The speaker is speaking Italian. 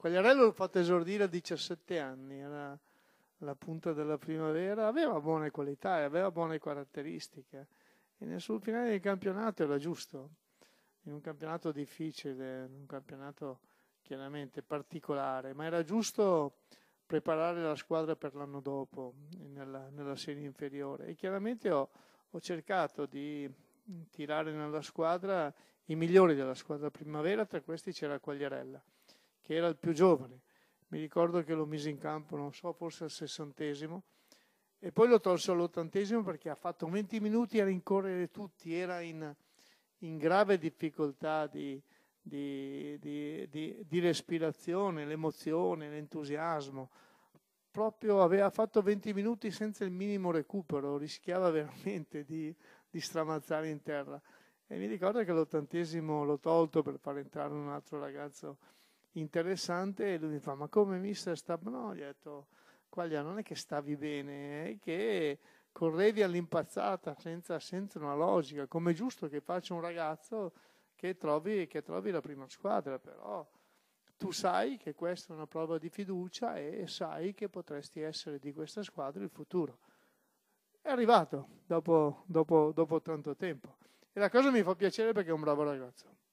Quagliarello l'ho fatto esordire a 17 anni, era la punta della primavera, aveva buone qualità e aveva buone caratteristiche. E nel suo finale del campionato era giusto, in un campionato difficile, in un campionato chiaramente particolare, ma era giusto preparare la squadra per l'anno dopo nella, nella serie inferiore e chiaramente ho, ho, cercato di tirare nella squadra i migliori della squadra primavera, tra questi c'era Quagliarella che era il più giovane. Mi ricordo che lo mise in campo, non so, forse al sessantesimo, e poi lo tolse all'ottantesimo perché ha fatto 20 minuti a rincorrere tutti, era in, in grave difficoltà di, di, di, di respirazione, l'emozione, l'entusiasmo. Proprio aveva fatto 20 minuti senza il minimo recupero, rischiava veramente di, di stramazzare in terra. E mi ricordo che l'ottantesimo l'ho tolto per far entrare un altro ragazzo interessante e lui mi fa ma come mister sta no gli ho detto Quaglia non è che stavi bene è che correvi all'impazzata senza, senza una logica come è giusto che faccia un ragazzo che trovi, che trovi la prima squadra però tu sai che questa è una prova di fiducia e sai che potresti essere di questa squadra il futuro è arrivato dopo, dopo, dopo tanto tempo e la cosa mi fa piacere perché è un bravo ragazzo